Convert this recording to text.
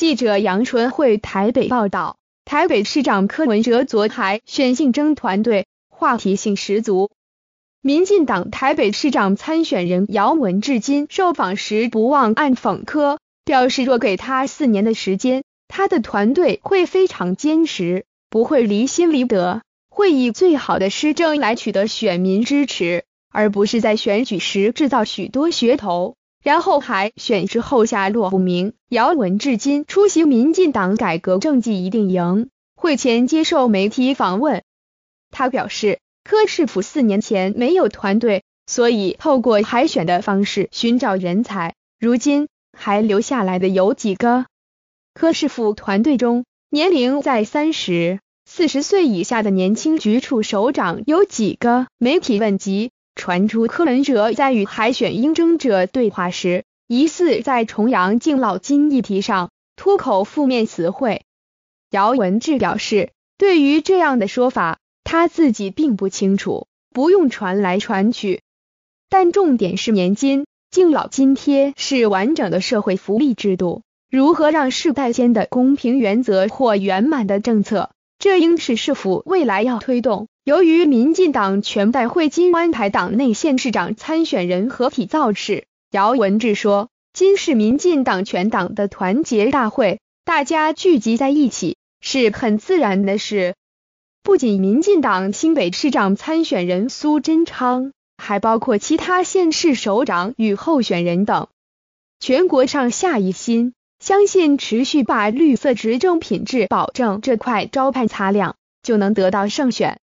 记者杨纯慧台北报道，台北市长柯文哲昨台选竞争团队话题性十足。民进党台北市长参选人姚文至今受访时不忘暗讽柯，表示若给他四年的时间，他的团队会非常坚持，不会离心离德，会以最好的施政来取得选民支持，而不是在选举时制造许多噱头。然后海选之后下落不明，姚文至今。出席民进党改革政绩一定赢会前接受媒体访问，他表示，柯师傅四年前没有团队，所以透过海选的方式寻找人才。如今还留下来的有几个？柯师傅团队中，年龄在三十、四十岁以下的年轻局处首长有几个？媒体问及。传出柯文哲在与海选应征者对话时，疑似在重阳敬老金议题上脱口负面词汇。姚文志表示，对于这样的说法，他自己并不清楚，不用传来传去。但重点是，年金、敬老津贴是完整的社会福利制度，如何让世代间的公平原则或圆满的政策？这应是市府未来要推动。由于民进党全代会今安排党内县市长参选人合体造势，姚文志说：“今是民进党全党的团结大会，大家聚集在一起是很自然的事。不仅民进党新北市长参选人苏贞昌，还包括其他县市首长与候选人等，全国上下一心。”相信持续把绿色执政品质保证这块招牌擦亮，就能得到胜选。